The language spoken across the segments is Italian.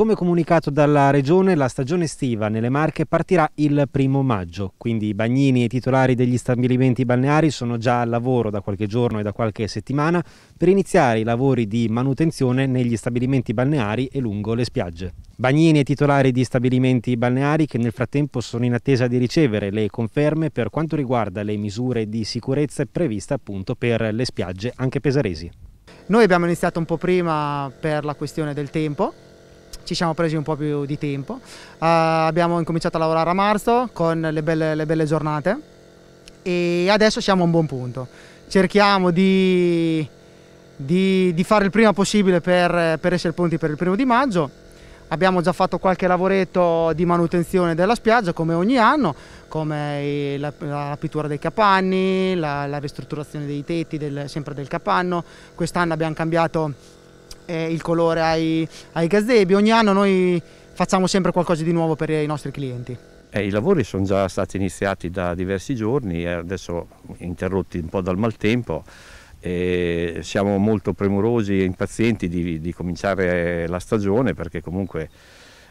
Come comunicato dalla Regione, la stagione estiva nelle Marche partirà il primo maggio, quindi i bagnini e i titolari degli stabilimenti balneari sono già al lavoro da qualche giorno e da qualche settimana per iniziare i lavori di manutenzione negli stabilimenti balneari e lungo le spiagge. Bagnini e titolari di stabilimenti balneari che nel frattempo sono in attesa di ricevere le conferme per quanto riguarda le misure di sicurezza previste appunto per le spiagge anche pesaresi. Noi abbiamo iniziato un po' prima per la questione del tempo, ci siamo presi un po' più di tempo. Uh, abbiamo incominciato a lavorare a marzo con le belle, le belle giornate e adesso siamo a un buon punto. Cerchiamo di, di, di fare il prima possibile per, per essere pronti per il primo di maggio abbiamo già fatto qualche lavoretto di manutenzione della spiaggia come ogni anno, come la, la pittura dei capanni, la, la ristrutturazione dei tetti del, sempre del capanno, quest'anno abbiamo cambiato eh, il colore ai, ai gazebi. Ogni anno noi facciamo sempre qualcosa di nuovo per i nostri clienti. Eh, I lavori sono già stati iniziati da diversi giorni, eh, adesso interrotti un po' dal maltempo. E siamo molto premurosi e impazienti di, di cominciare la stagione perché comunque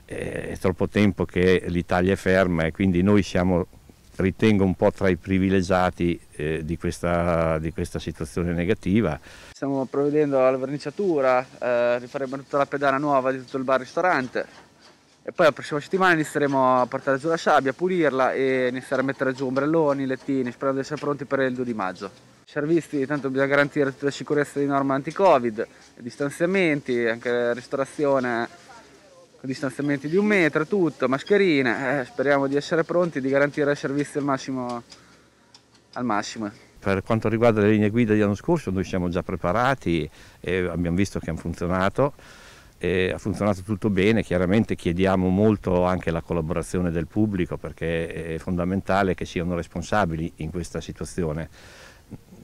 eh, è troppo tempo che l'Italia è ferma e quindi noi siamo ritengo un po' tra i privilegiati eh, di, questa, di, questa, situazione negativa. Stiamo provvedendo alla verniciatura, eh, rifaremo tutta la pedana nuova di tutto il bar-ristorante e poi la prossima settimana inizieremo a portare giù la sabbia, a pulirla e iniziare a mettere giù ombrelloni, lettini, sperando di essere pronti per il 2 di maggio. I servizi, tanto bisogna garantire tutta la sicurezza di norma anti-covid, distanziamenti, anche ristorazione con distanziamenti di un metro, tutto, mascherine, eh, speriamo di essere pronti, di garantire il servizio al massimo. Al massimo. Per quanto riguarda le linee guida dell'anno scorso, noi siamo già preparati e abbiamo visto che hanno funzionato. ha funzionato tutto bene, chiaramente chiediamo molto anche la collaborazione del pubblico perché è fondamentale che siano responsabili in questa situazione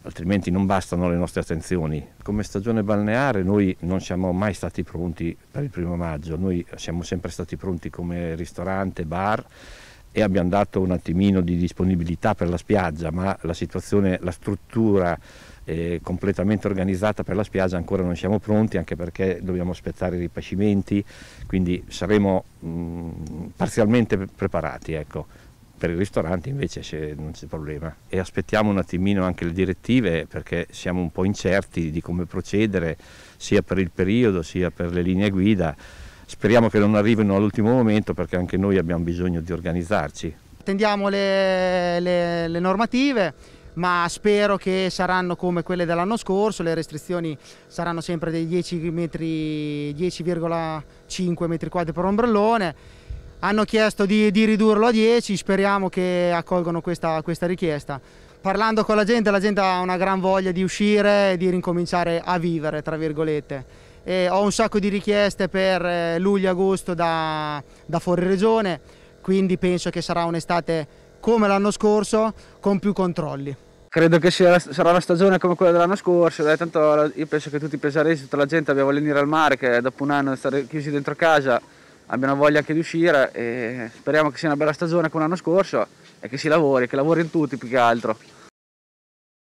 altrimenti non bastano le nostre attenzioni. Come stagione balneare noi non siamo mai stati pronti per il primo maggio, noi siamo sempre stati pronti come ristorante, bar e abbiamo dato un attimino di disponibilità per la spiaggia, ma la situazione, la struttura eh, completamente organizzata per la spiaggia ancora non siamo pronti anche perché dobbiamo aspettare i ripascimenti quindi saremo mh, mm, parzialmente preparati ecco. Per il ristorante invece non c'è problema e aspettiamo un attimino anche le direttive perché siamo un po' incerti di come procedere sia per il periodo sia per le linee guida. Speriamo che non arrivino all'ultimo momento perché anche noi abbiamo bisogno di organizzarci. Attendiamo le, le, le normative ma spero che saranno come quelle dell'anno scorso, le restrizioni saranno sempre dei 10,5 metri, 10 metri quadri per ombrellone hanno chiesto di, di ridurlo a 10, speriamo che accolgano questa, questa richiesta. Parlando con la gente, la gente ha una gran voglia di uscire e di ricominciare a vivere, tra virgolette. E ho un sacco di richieste per eh, luglio e agosto da, da fuori regione, quindi penso che sarà un'estate come l'anno scorso, con più controlli. Credo che sia, sarà una stagione come quella dell'anno scorso, dai, tanto io penso che tutti i pesaresi, tutta la gente abbia voglia di andare al mare, che dopo un anno di stare chiusi dentro casa abbiano voglia anche di uscire e speriamo che sia una bella stagione come l'anno scorso e che si lavori, che lavori in tutti più che altro.